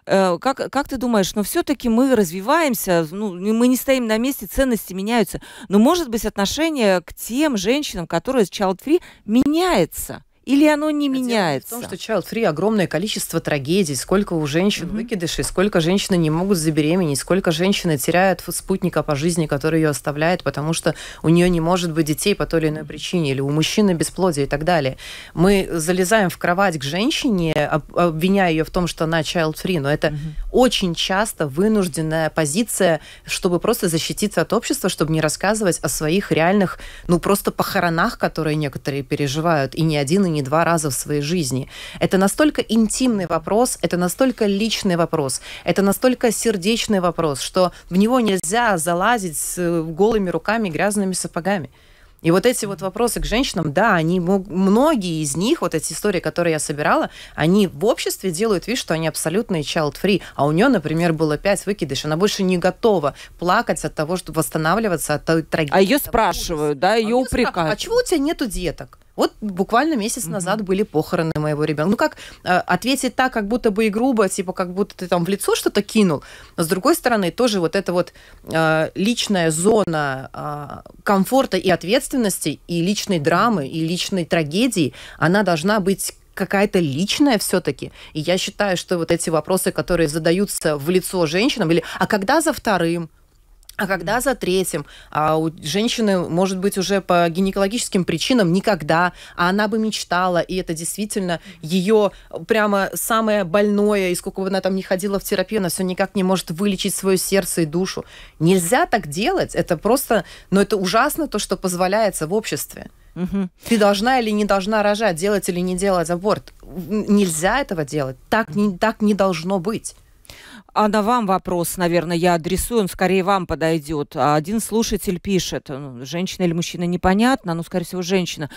S4: Э, как, как ты думаешь, но ну, все-таки мы развиваемся, ну, мы не стоим на месте, ценности меняются. Но, может быть, отношение к тем женщинам, которые child-free, меняется? Или оно не Дело меняется? Дело в том, что child
S3: free огромное количество трагедий, сколько у женщин mm-hmm. выкидышей, сколько женщины не могут забеременеть, сколько женщины теряют спутника по жизни, который ее оставляет, потому что у нее не может быть детей по той или иной причине, или у мужчины бесплодие и так далее. Мы залезаем в кровать к женщине, обвиняя ее в том, что она child free, но это mm-hmm. очень часто вынужденная позиция, чтобы просто защититься от общества, чтобы не рассказывать о своих реальных, ну просто похоронах, которые некоторые переживают, и ни один, и не не два раза в своей жизни. Это настолько интимный вопрос, это настолько личный вопрос, это настолько сердечный вопрос, что в него нельзя залазить с э, голыми руками, грязными сапогами. И вот эти вот вопросы к женщинам, да, они многие из них, вот эти истории, которые я собирала, они в обществе делают вид, что они абсолютно child-free. А у нее, например, было пять выкидыш, она больше не готова плакать от того, чтобы восстанавливаться от той трагедии. А ее спрашивают, да, ее а упрекают. А чего у тебя нету деток? Вот буквально месяц mm-hmm. назад были похороны моего ребенка. Ну как э, ответить так, как будто бы и грубо, типа как будто ты там в лицо что-то кинул. Но с другой стороны, тоже вот эта вот э, личная зона э, комфорта и ответственности, и личной драмы, и личной трагедии, она должна быть какая-то личная все-таки. И я считаю, что вот эти вопросы, которые задаются в лицо женщинам, или «а когда за вторым?», а когда за третьим, а у женщины, может быть, уже по гинекологическим причинам никогда, а она бы мечтала, и это действительно ее прямо самое больное, и сколько бы она там не ходила в терапию, она все никак не может вылечить свое сердце и душу. Нельзя так делать, это просто, но ну, это ужасно то, что позволяется в обществе. Угу. Ты должна или не должна рожать, делать или не делать аборт. Нельзя этого делать, так не, так не должно быть.
S4: Анна, вам вопрос, наверное, я адресую, он скорее вам подойдет. А один слушатель пишет, «Ну, женщина или мужчина, непонятно, но, скорее всего, женщина.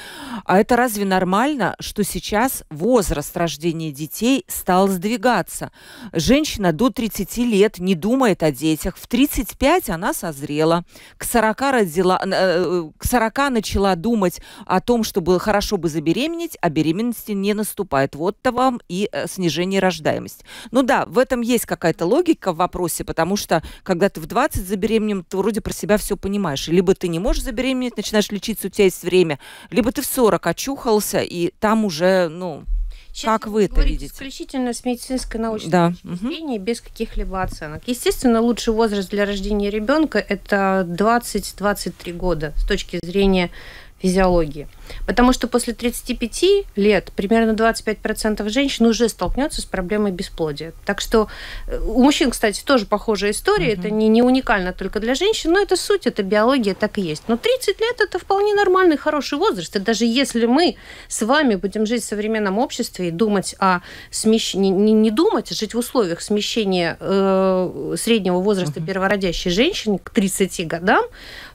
S4: А это разве нормально, что сейчас возраст рождения детей стал сдвигаться? Женщина до 30 лет не думает о детях. В 35 она созрела. К 40, родила, э, к 40 начала думать о том, чтобы хорошо бы забеременеть, а беременности не наступает. Вот-то вам и э, снижение рождаемости. Ну да, в этом есть какая-то логика в вопросе, потому что когда ты в 20 забеременем, ты вроде про себя все понимаешь. Либо ты не можешь забеременеть, начинаешь лечиться, у тебя есть время, либо ты в 40 очухался, и там уже, ну, Сейчас как вы это
S1: видите? Исключительно с медицинской научной да. точки зрения, угу. без каких-либо оценок. Естественно, лучший возраст для рождения ребенка это 20-23 года с точки зрения физиологии. Потому что после 35 лет примерно 25% женщин уже столкнется с проблемой бесплодия. Так что э, у мужчин, кстати, тоже похожая история. Угу. Это не, не уникально только для женщин, но это суть, это биология так и есть. Но 30 лет это вполне нормальный, хороший возраст. И даже если мы с вами будем жить в современном обществе и думать о смещении, не, не думать, а жить в условиях смещения э, среднего возраста угу. первородящей женщины к 30 годам,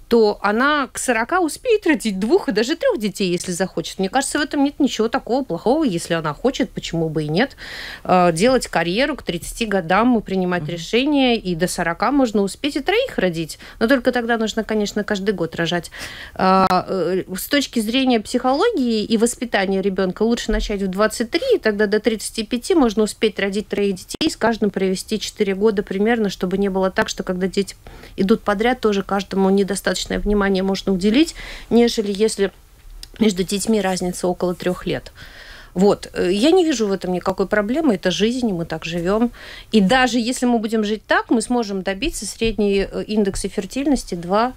S1: то она к 40 успеет родить двух и даже трех детей, если захочет. Мне кажется, в этом нет ничего такого плохого. Если она хочет, почему бы и нет, э, делать карьеру к 30 годам, и принимать mm-hmm. решения, и до 40 можно успеть и троих родить. Но только тогда нужно, конечно, каждый год рожать. Э, э, с точки зрения психологии и воспитания ребенка лучше начать в 23, и тогда до 35 можно успеть родить троих детей, с каждым провести 4 года примерно, чтобы не было так, что когда дети идут подряд, тоже каждому недостаточно достаточное внимание можно уделить, нежели если между детьми разница около трех лет. Вот. Э, я не вижу в этом никакой проблемы. Это жизнь, мы так живем. И даже если мы будем жить так, мы сможем добиться средний э, индекс фертильности 2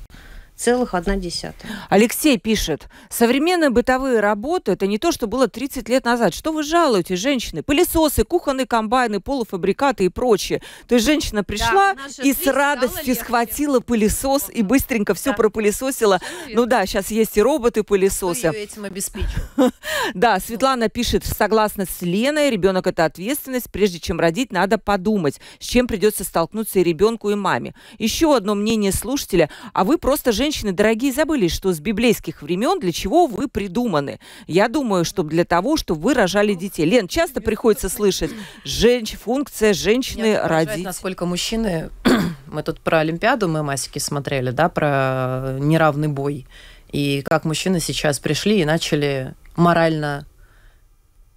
S1: 6,1. Алексей пишет, современные бытовые работы – это не то, что было 30 лет назад. Что вы жалуете, женщины?
S4: Пылесосы, кухонные комбайны, полуфабрикаты и прочее. То есть женщина пришла да, и с радостью схватила легче. пылесос вот, и быстренько все да. пропылесосила. Все ну да, сейчас есть и роботы пылесосы. Ну,
S3: этим обеспечивают.
S4: Да, Светлана пишет, согласна с Леной, ребенок – это ответственность. Прежде чем родить, надо подумать, с чем придется столкнуться и ребенку, и маме. Еще одно мнение слушателя. А вы просто женщина женщины, дорогие, забыли, что с библейских времен для чего вы придуманы. Я думаю, что для того, чтобы вы рожали детей. Лен, часто приходится слышать женщ... функция женщины родить. Насколько мужчины... мы
S3: тут про Олимпиаду мы масики смотрели, да, про неравный бой. И как мужчины сейчас пришли и начали морально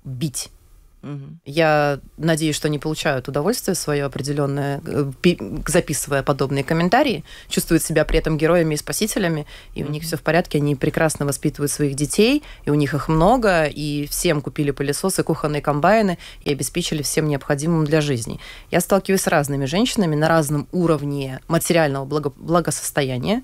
S3: бить я надеюсь, что они получают удовольствие свое определенное, э, записывая подобные комментарии, чувствуют себя при этом героями и спасителями, и у них все в порядке, они прекрасно воспитывают своих детей, и у них их много, и всем купили пылесосы, кухонные комбайны, и обеспечили всем необходимым для жизни. Я сталкиваюсь с разными женщинами на разном уровне материального благо благосостояния,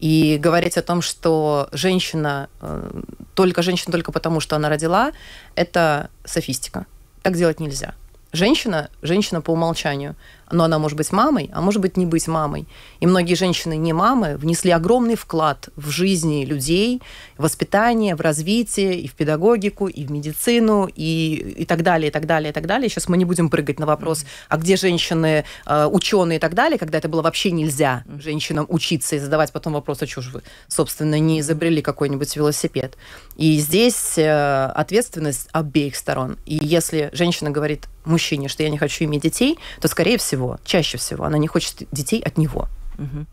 S3: и говорить о том, что женщина, э, только женщина только потому, что она родила, это софистика. Так делать нельзя. Женщина, женщина по умолчанию но она может быть мамой, а может быть не быть мамой. И многие женщины не мамы внесли огромный вклад в жизни людей, в воспитание, в развитие, и в педагогику, и в медицину, и, и так далее, и так далее, и так далее. Сейчас мы не будем прыгать на вопрос, а где женщины, э, ученые и так далее, когда это было вообще нельзя женщинам учиться и задавать потом вопрос, а чего же вы, собственно, не изобрели какой-нибудь велосипед. И здесь э, ответственность обеих сторон. И если женщина говорит мужчине, что я не хочу иметь детей, то, скорее всего, всего, чаще всего, она не хочет детей от него.
S4: Угу.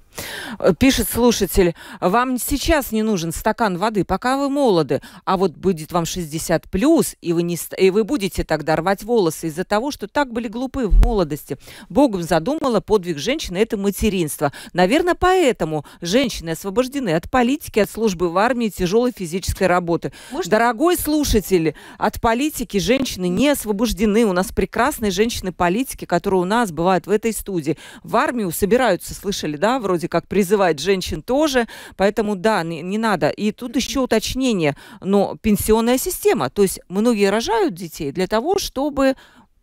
S4: Э, пишет слушатель, вам сейчас не нужен стакан воды, пока вы молоды, а вот будет вам 60 плюс, и вы, не, и вы будете тогда рвать волосы из-за того, что так были глупы в молодости. Богом задумала подвиг женщины – это материнство. Наверное, поэтому женщины освобождены от политики, от службы в армии, тяжелой физической работы. Может... Дорогой слушатель, от политики женщины не освобождены. У нас прекрасные женщины-политики, которые у нас бывают в этой студии. В армию собираются, слышали, да, вроде вроде как призывает женщин тоже, поэтому да, не, не надо. И тут еще уточнение, но пенсионная система, то есть многие рожают детей для того, чтобы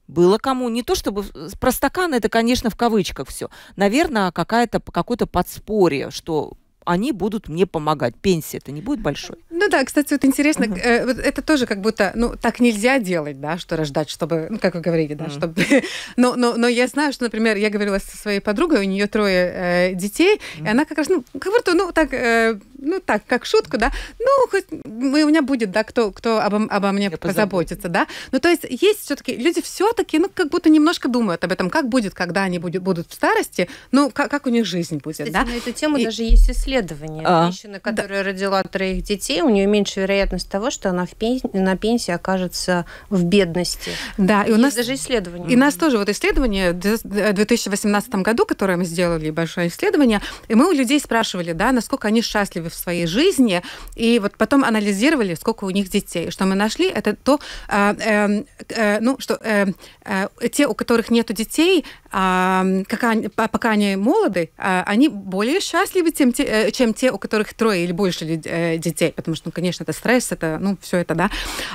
S4: было кому. Не то чтобы про стакан, это, конечно, в кавычках все. Наверное, какая-то, какое-то подспорье, что они будут мне помогать. Пенсия это не будет большой.
S2: Ну да, кстати, вот интересно, uh-huh. э, вот это тоже как будто, ну, так нельзя делать, да, что рождать, чтобы, ну, как вы говорили, да, uh-huh. чтобы... но, но, но я знаю, что, например, я говорила со своей подругой, у нее трое э, детей, uh-huh. и она как раз, ну, как будто, ну, так, э, ну, так, как шутку, да, ну, хоть мы, у меня будет, да, кто, кто обо, обо мне я позаботится, да. Ну, то есть есть все таки люди все таки ну, как будто немножко думают об этом, как будет, когда они будет, будут в старости, ну, как,
S1: как у них жизнь будет, кстати, да. на эту тему и... даже есть исследование исследование. А, Женщина, которая да. родила троих детей, у нее меньше вероятность того, что она в пен... на пенсии окажется в бедности. Да, и у нас даже исследование. И
S2: нас тоже вот исследование э, в 2018 году, которое мы сделали большое исследование, и мы у людей спрашивали, да, насколько они счастливы в своей жизни, и вот потом анализировали, сколько у них детей. Что мы нашли, это то, э, э, э, ну что э, э, те, у которых нет детей, а, Какая, а, пока они молоды, а, они более счастливы, чем те, э, чем те, у которых трое или больше э, детей, потому что, ну, конечно, это стресс, это, ну, все это, да.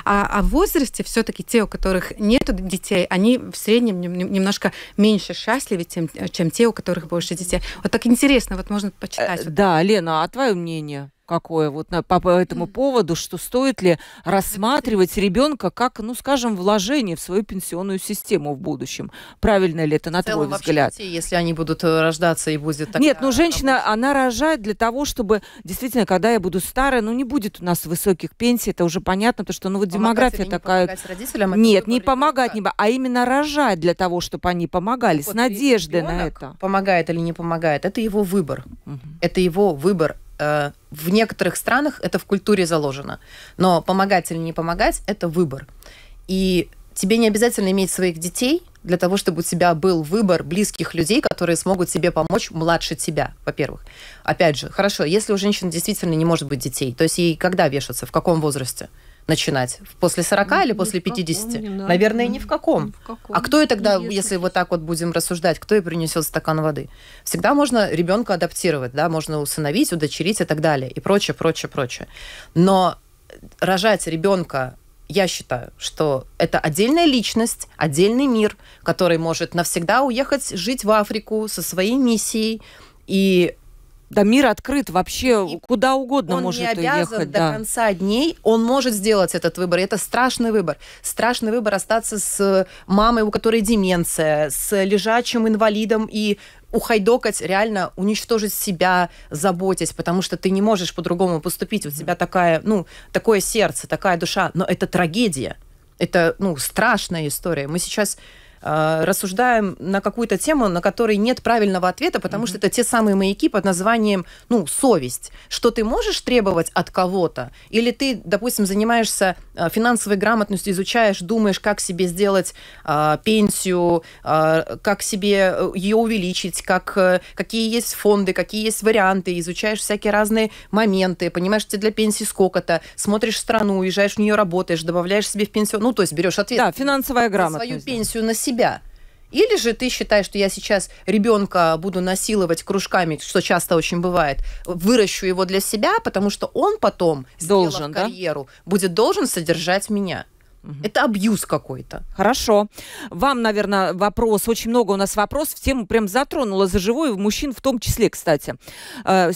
S2: А, а в возрасте все-таки те, у которых нет детей, они в среднем немножко меньше счастливы, чем э, чем те, у которых больше детей. Вот так интересно, вот можно почитать. Э, вот.
S4: Да, Лена, а твое мнение? какое вот на, по, по этому поводу, что стоит ли рассматривать ребенка как, ну, скажем, вложение в свою пенсионную систему в будущем. Правильно ли это, на в целом, твой взгляд? Детей, если они будут э, рождаться и будет так. Нет, ну, женщина, работа. она рожает для того, чтобы действительно, когда я буду старая, ну, не будет у нас высоких пенсий, это уже понятно, потому что, ну, вот а помогать демография такая... Помогать родителям, Нет, не помогать, не... а именно рожать для того, чтобы они помогали, ну, с вот надеждой на это. Помогает или не
S3: помогает, это его выбор. Угу. Это его выбор Э, в некоторых странах это в культуре заложено. Но помогать или не помогать – это выбор. И тебе не обязательно иметь своих детей для того, чтобы у тебя был выбор близких людей, которые смогут тебе помочь младше тебя, во-первых. Опять же, хорошо, если у женщины действительно не может быть детей, то есть ей когда вешаться, в каком возрасте – начинать? После 40 ну, или после 50? Каком, Наверное, ни в каком. Ни в
S1: каком. А кто и ну, тогда, если...
S3: если вот так вот будем рассуждать, кто и принесет стакан воды? Всегда можно ребенка адаптировать, да, можно усыновить, удочерить и так далее, и прочее, прочее, прочее. Но рожать ребенка я считаю, что это отдельная личность, отдельный мир, который может навсегда уехать жить в Африку со своей миссией. И да, мир открыт вообще, и куда угодно он может не обязан ехать. до да. конца дней, он может сделать этот выбор. Это страшный выбор. Страшный выбор остаться с мамой, у которой деменция, с лежачим инвалидом и ухайдокать, реально уничтожить себя, заботясь, потому что ты не можешь по-другому поступить. У тебя такая, ну, такое сердце, такая душа. Но это трагедия. Это, ну, страшная история. Мы сейчас Э, рассуждаем на какую-то тему, на которой нет правильного ответа, потому mm-hmm. что это те самые маяки под названием, ну, совесть. Что ты можешь требовать от кого-то? Или ты, допустим, занимаешься э, финансовой грамотностью, изучаешь, думаешь, как себе сделать э, пенсию, э, как себе э, ее увеличить, как, э, какие есть фонды, какие есть варианты, изучаешь всякие разные моменты, понимаешь, тебе для пенсии сколько-то, смотришь страну, уезжаешь в нее, работаешь, добавляешь себе в пенсию, ну, то есть берешь ответ. Да, финансовая грамотность. Свою пенсию на себя себя. Или же ты считаешь, что я сейчас ребенка буду насиловать кружками, что часто очень бывает, выращу его для себя, потому что он потом, должен,
S4: карьеру, да? будет должен содержать меня. Угу. Это абьюз какой-то. Хорошо. Вам, наверное, вопрос. Очень много у нас вопросов. Тему прям затронула за живой, мужчин в том числе, кстати. Э,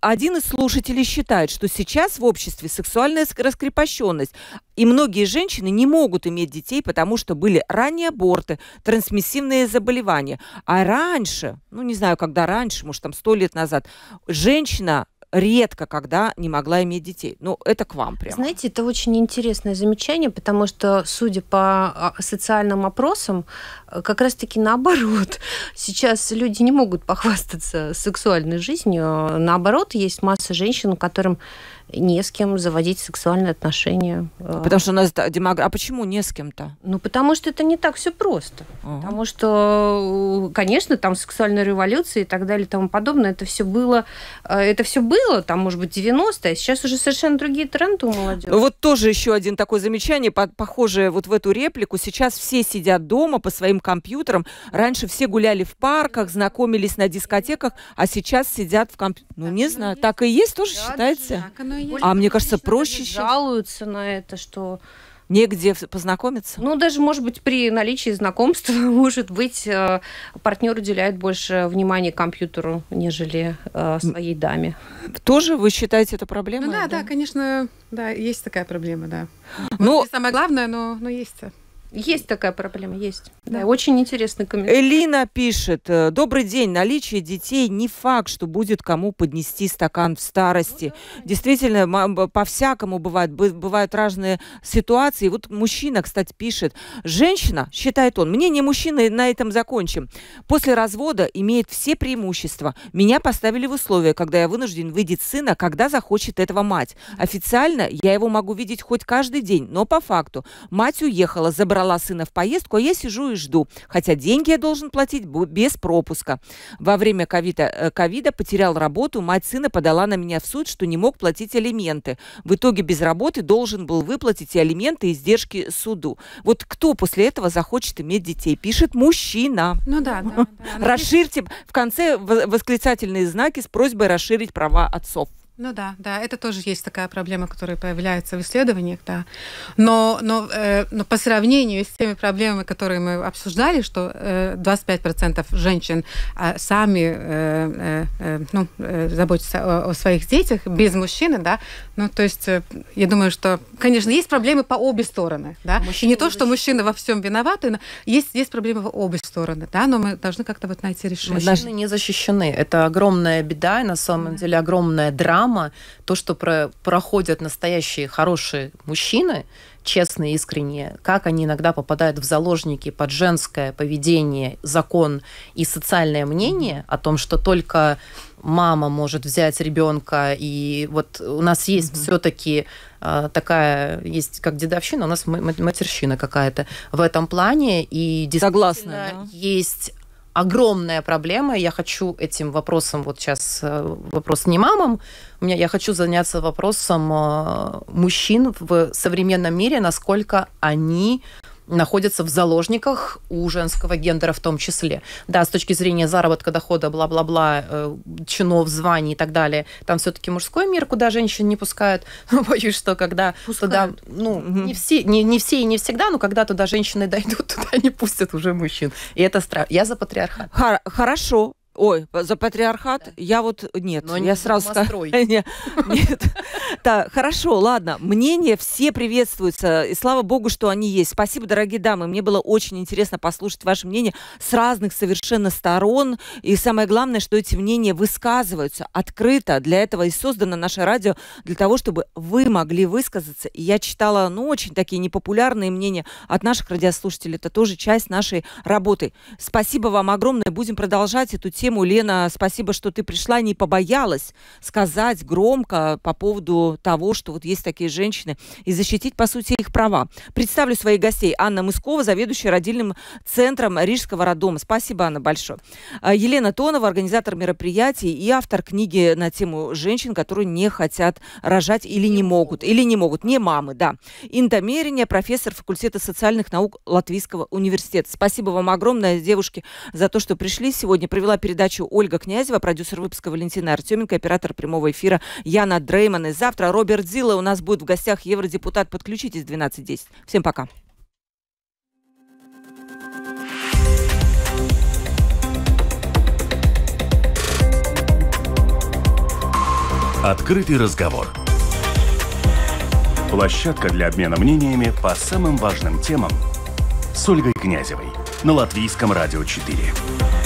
S4: один из слушателей считает, что сейчас в обществе сексуальная раскрепощенность, и многие женщины не могут иметь детей, потому что были ранние аборты, трансмиссивные заболевания. А раньше, ну не знаю, когда раньше, может, там сто лет назад, женщина редко когда не могла иметь детей. Ну, это к вам прямо. Знаете,
S1: это очень интересное замечание, потому что, судя по а, социальным опросам, э, как раз-таки наоборот. Сейчас люди не могут похвастаться сексуальной жизнью. Наоборот, есть масса женщин, которым не с кем заводить сексуальные отношения. А. Потому что у нас демог... А почему не с кем-то? Ну, потому что это не так все просто. Uh-huh. Потому что, э, конечно, там сексуальная революция и так далее и тому подобное, это все было, э, это все было, там, может быть, 90-е, а сейчас уже совершенно другие тренды у молодежи. Ну,
S4: вот тоже еще один такое замечание, похожее вот в эту реплику. Сейчас все сидят дома по своим компьютерам. Раньше все гуляли в парках, знакомились на дискотеках, а сейчас сидят в компьютерах. Ну, так не ну, знаю, есть. так и есть, тоже да, считается. Так есть, ну, а мне кажется,
S1: проще сейчас. Жалуются на это, что негде познакомиться? Ну, даже, может быть, при наличии знакомства, может быть, э, партнер уделяет больше внимания компьютеру, нежели э, своей даме. Тоже вы считаете это проблемой? Ну, да, да, да, конечно,
S2: да, есть такая проблема, да. Ну, самое главное, но, но есть. Есть такая проблема,
S1: есть. Да, да э, очень интересный комментарий.
S4: Элина пишет, э, добрый день, наличие детей не факт, что будет кому поднести стакан в старости. Ну, да. Действительно, по-всякому бывает, бывают разные ситуации. Вот мужчина, кстати, пишет, женщина, считает он, мнение мужчины, на этом закончим, после развода имеет все преимущества. Меня поставили в условия, когда я вынужден видеть сына, когда захочет этого мать. Официально я его могу видеть хоть каждый день, но по факту. Мать уехала, забрала забрала сына в поездку, а я сижу и жду. Хотя деньги я должен платить без пропуска. Во время ковида, э, ковида потерял работу, мать сына подала на меня в суд, что не мог платить алименты. В итоге без работы должен был выплатить и алименты, и издержки суду. Вот кто после этого захочет иметь детей? Пишет мужчина. Ну да, да. да. Расширьте в конце восклицательные знаки с просьбой расширить права отцов.
S2: Ну да, да, это тоже есть такая проблема, которая появляется в исследованиях, да. Но, но, э, но по сравнению с теми проблемами, которые мы обсуждали, что э, 25% женщин э, сами э, э, э, ну, э, заботятся о, о своих детях без мужчины, да, ну то есть э, я думаю, что, конечно, есть проблемы по обе стороны, да. Мужчина, И не то, что мужчины во всем виноваты, но есть, есть проблемы по обе стороны, да, но мы должны как-то вот найти решение. Мужчины не защищены. Это
S3: огромная беда, и на самом деле огромная драма программа, то, что про проходят настоящие хорошие мужчины, честные, искренние, как они иногда попадают в заложники под женское поведение, закон и социальное мнение о том, что только мама может взять ребенка, и вот у нас есть mm-hmm. все-таки а, такая есть как дедовщина, у нас матерщина какая-то в этом плане. И действительно Согласна, да? есть огромная проблема. Я хочу этим вопросом, вот сейчас э, вопрос не мамам, у меня, я хочу заняться вопросом э, мужчин в современном мире, насколько они находятся в заложниках у женского гендера в том числе. Да, с точки зрения заработка, дохода, бла-бла-бла, э, чинов, званий и так далее, там все-таки мужской мир, куда женщин не пускают. Ну, боюсь, что когда пускают. туда, ну, угу. не, все, не, не все и не всегда, но когда туда женщины дойдут, туда не пустят уже мужчин. И это страшно. Я за патриархат.
S4: Хар- хорошо. Ой, за патриархат? Да. Я вот нет, Но я не сразу скажу. Нет. Да, хорошо, ладно. Мнения все приветствуются. И слава богу, что они есть. Спасибо, дорогие дамы. Мне было очень интересно послушать ваше мнение с разных совершенно сторон. И самое главное, что эти мнения высказываются открыто. Для этого и создано наше радио, для того, чтобы вы могли высказаться. И я читала, ну, очень такие непопулярные мнения от наших радиослушателей. Это тоже часть нашей работы. Спасибо вам огромное. Будем продолжать эту тему тему, Лена, спасибо, что ты пришла, не побоялась сказать громко по поводу того, что вот есть такие женщины, и защитить, по сути, их права. Представлю своих гостей. Анна Мыскова, заведующая родильным центром Рижского роддома. Спасибо, Анна, большое. А, Елена Тонова, организатор мероприятий и автор книги на тему женщин, которые не хотят рожать или не могут, или не могут, не мамы, да. Интомерение, профессор факультета социальных наук Латвийского университета. Спасибо вам огромное, девушки, за то, что пришли сегодня. Провела перед передачу Ольга Князева, продюсер выпуска Валентина Артеменко, оператор прямого эфира Яна Дрейман. И завтра Роберт Зилла у нас будет в гостях евродепутат. Подключитесь 12.10. Всем пока.
S2: Открытый разговор.
S3: Площадка для обмена мнениями по самым важным темам с Ольгой
S2: Князевой на Латвийском радио 4.